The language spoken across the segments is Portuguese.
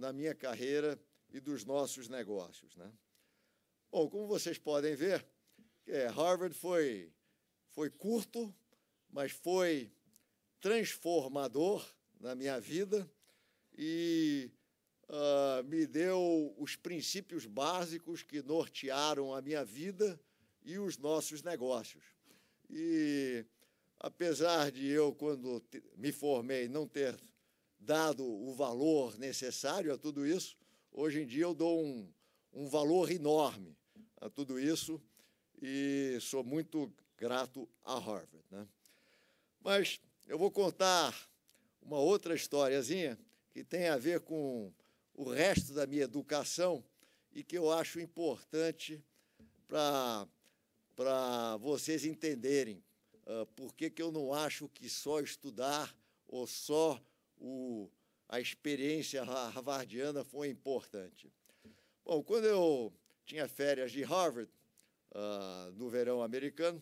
na minha carreira e dos nossos negócios. Né? Bom, como vocês podem ver, é, Harvard foi, foi curto, mas foi transformador na minha vida e uh, me deu os princípios básicos que nortearam a minha vida e os nossos negócios. E apesar de eu, quando me formei, não ter dado o valor necessário a tudo isso, hoje em dia eu dou um, um valor enorme a tudo isso e sou muito grato a Harvard. Né? Mas eu vou contar uma outra historiazinha que tem a ver com o resto da minha educação e que eu acho importante para vocês entenderem uh, por que, que eu não acho que só estudar ou só o, a experiência harvardiana foi importante. Bom, quando eu tinha férias de Harvard, uh, no verão americano,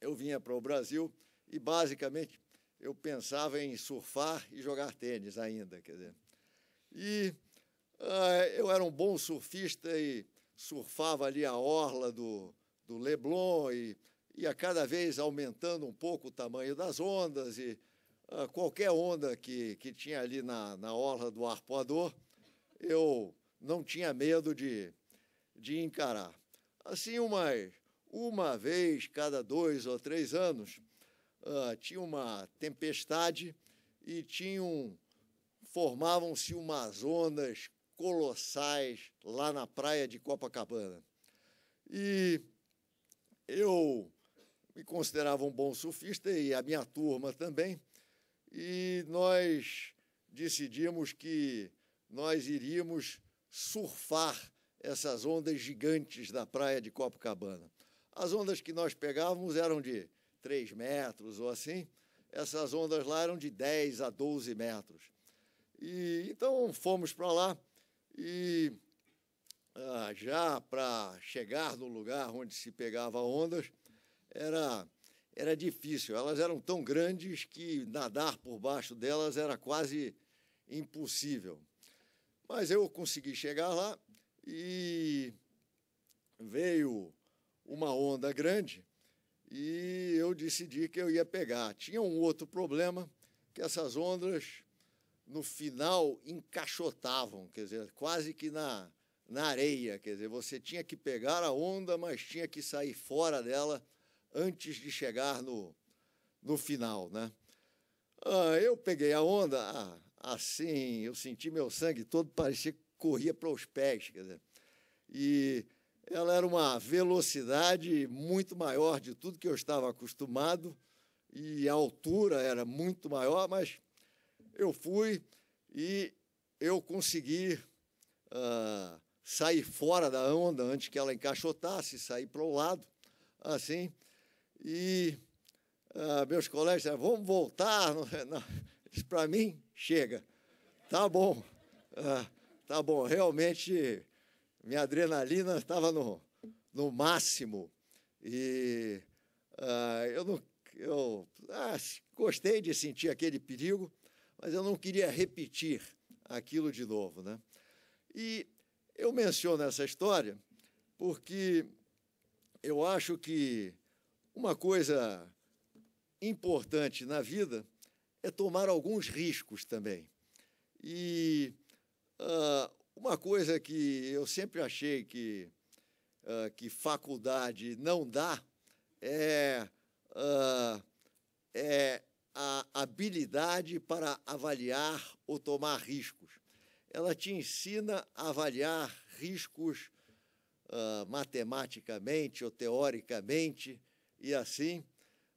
eu vinha para o Brasil e, basicamente, eu pensava em surfar e jogar tênis ainda, quer dizer. E uh, eu era um bom surfista e surfava ali a orla do, do Leblon e ia cada vez aumentando um pouco o tamanho das ondas e ah, qualquer onda que, que tinha ali na, na orla do arpoador, eu não tinha medo de, de encarar. Assim, uma, uma vez cada dois ou três anos, uh, tinha uma tempestade e tinham formavam-se umas ondas colossais lá na praia de Copacabana. E eu me considerava um bom surfista e a minha turma também, e nós decidimos que nós iríamos surfar essas ondas gigantes da praia de Copacabana. As ondas que nós pegávamos eram de 3 metros ou assim, essas ondas lá eram de 10 a 12 metros. E, então fomos para lá e ah, já para chegar no lugar onde se pegava ondas, era era difícil. Elas eram tão grandes que nadar por baixo delas era quase impossível. Mas eu consegui chegar lá e veio uma onda grande e eu decidi que eu ia pegar. Tinha um outro problema, que essas ondas no final encaixotavam, quer dizer, quase que na, na areia, quer dizer, você tinha que pegar a onda, mas tinha que sair fora dela antes de chegar no, no final, né? Ah, eu peguei a onda, ah, assim, eu senti meu sangue todo, parecia que corria para os pés, quer dizer. E ela era uma velocidade muito maior de tudo que eu estava acostumado, e a altura era muito maior, mas eu fui e eu consegui ah, sair fora da onda antes que ela encaixotasse, sair para o lado, assim, e ah, meus colegas disseram, vamos voltar. É, Para mim, chega. Tá bom. Ah, tá bom, realmente minha adrenalina estava no, no máximo. E ah, eu não eu ah, gostei de sentir aquele perigo, mas eu não queria repetir aquilo de novo. Né? E eu menciono essa história porque eu acho que uma coisa importante na vida é tomar alguns riscos também. E uh, uma coisa que eu sempre achei que, uh, que faculdade não dá é, uh, é a habilidade para avaliar ou tomar riscos. Ela te ensina a avaliar riscos matematicamente ou teoricamente, e assim,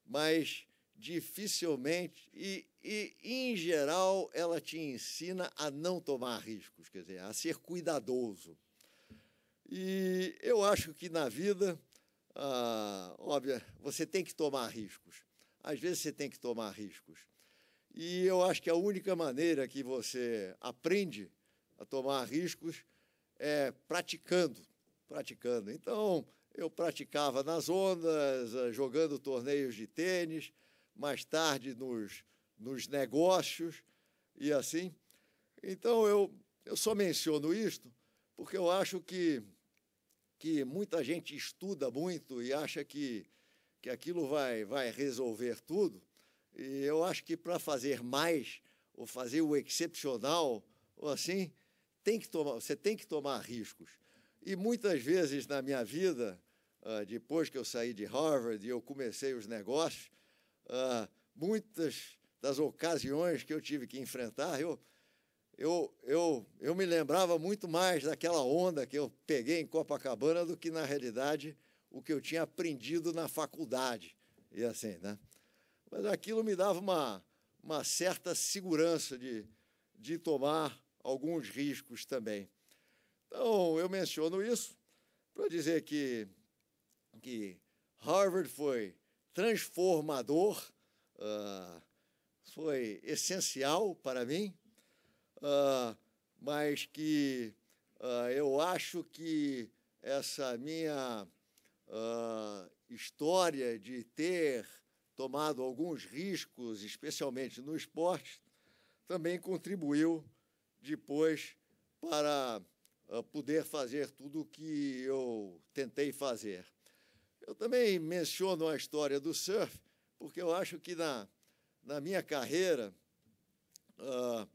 mas dificilmente e, e, em geral ela te ensina a não tomar riscos, quer dizer, a ser cuidadoso. E eu acho que na vida, ah, óbvio, você tem que tomar riscos. Às vezes você tem que tomar riscos. E eu acho que a única maneira que você aprende a tomar riscos é praticando praticando. Então, eu praticava nas ondas, eh, jogando torneios de tênis, mais tarde nos, nos negócios e assim. Então, eu, eu só menciono isto porque eu acho que, que muita gente estuda muito e acha que, que aquilo vai, vai resolver tudo. E eu acho que para fazer mais, ou fazer o excepcional, ou assim, tem que tomar, você tem que tomar riscos. E muitas vezes na minha vida, ah, depois que eu saí de Harvard e eu comecei os negócios, ah, muitas das ocasiões que eu tive que enfrentar, eu, eu, eu, eu me lembrava muito mais daquela onda que eu peguei em Copacabana do que, na realidade, o que eu tinha aprendido na faculdade. E assim, né? Mas aquilo me dava uma, uma certa segurança de, de tomar alguns riscos também. Então, eu menciono isso para dizer que, que Harvard foi transformador, uh, foi essencial para mim, uh, mas que uh, eu acho que essa minha história de ter tomado alguns riscos, especialmente no esporte, também contribuiu depois para ah, poder fazer tudo o que eu tentei fazer. Eu também menciono a história do surf, porque eu acho que na, na minha carreira, uh,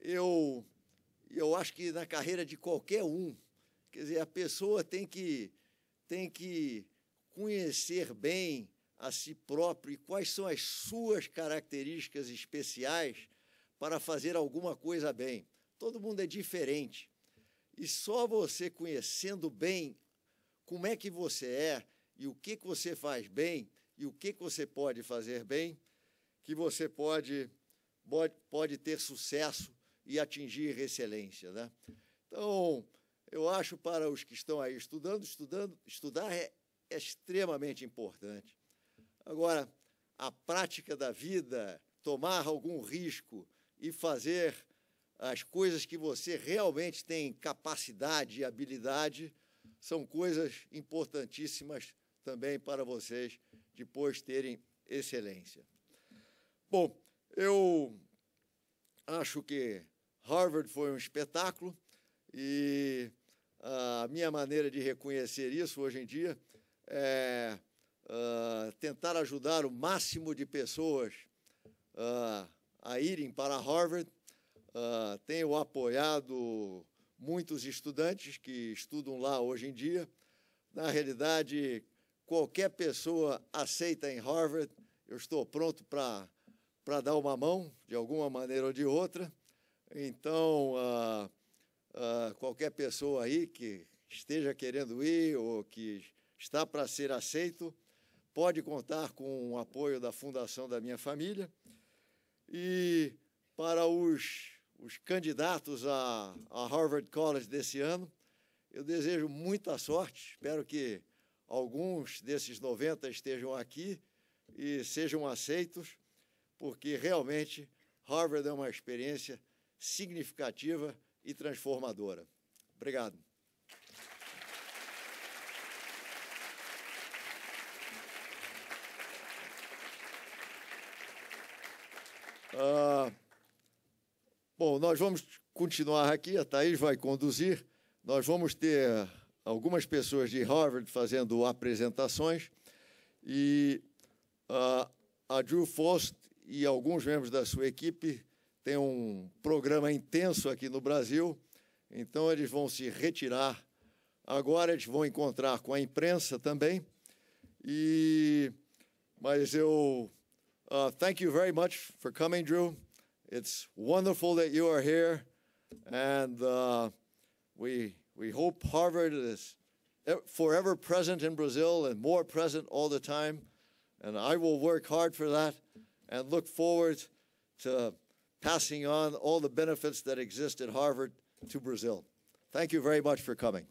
eu, eu acho que na carreira de qualquer um, quer dizer, a pessoa tem que, tem que conhecer bem a si próprio e quais são as suas características especiais para fazer alguma coisa bem. Todo mundo é diferente. E só você conhecendo bem como é que você é e o que, que você faz bem e o que, que você pode fazer bem, que você pode, pode, pode ter sucesso e atingir excelência. Né? Então, eu acho para os que estão aí estudando, estudando, estudar é, é extremamente importante. Agora, a prática da vida, tomar algum risco e fazer as coisas que você realmente tem capacidade e habilidade são coisas importantíssimas também para vocês depois terem excelência. Bom, eu acho que Harvard foi um espetáculo e a minha maneira de reconhecer isso hoje em dia é uh, tentar ajudar o máximo de pessoas uh, a irem para Harvard Uh, tenho apoiado muitos estudantes que estudam lá hoje em dia. Na realidade, qualquer pessoa aceita em Harvard, eu estou pronto para dar uma mão, de alguma maneira ou de outra. Então, uh, uh, qualquer pessoa aí que esteja querendo ir ou que está para ser aceito, pode contar com o apoio da fundação da minha família. E para os os candidatos a, a Harvard College desse ano. Eu desejo muita sorte, espero que alguns desses 90 estejam aqui e sejam aceitos, porque realmente Harvard é uma experiência significativa e transformadora. Obrigado. Uh, Bom, nós vamos continuar aqui, a Thaís vai conduzir. Nós vamos ter algumas pessoas de Harvard fazendo apresentações e uh, a Drew Faust e alguns membros da sua equipe têm um programa intenso aqui no Brasil, então eles vão se retirar. Agora eles vão encontrar com a imprensa também. E mas eu uh, thank you very much for coming, Drew. It's wonderful that you are here, and uh, we we hope Harvard is forever present in Brazil and more present all the time. And I will work hard for that and look forward to passing on all the benefits that exist at Harvard to Brazil. Thank you very much for coming.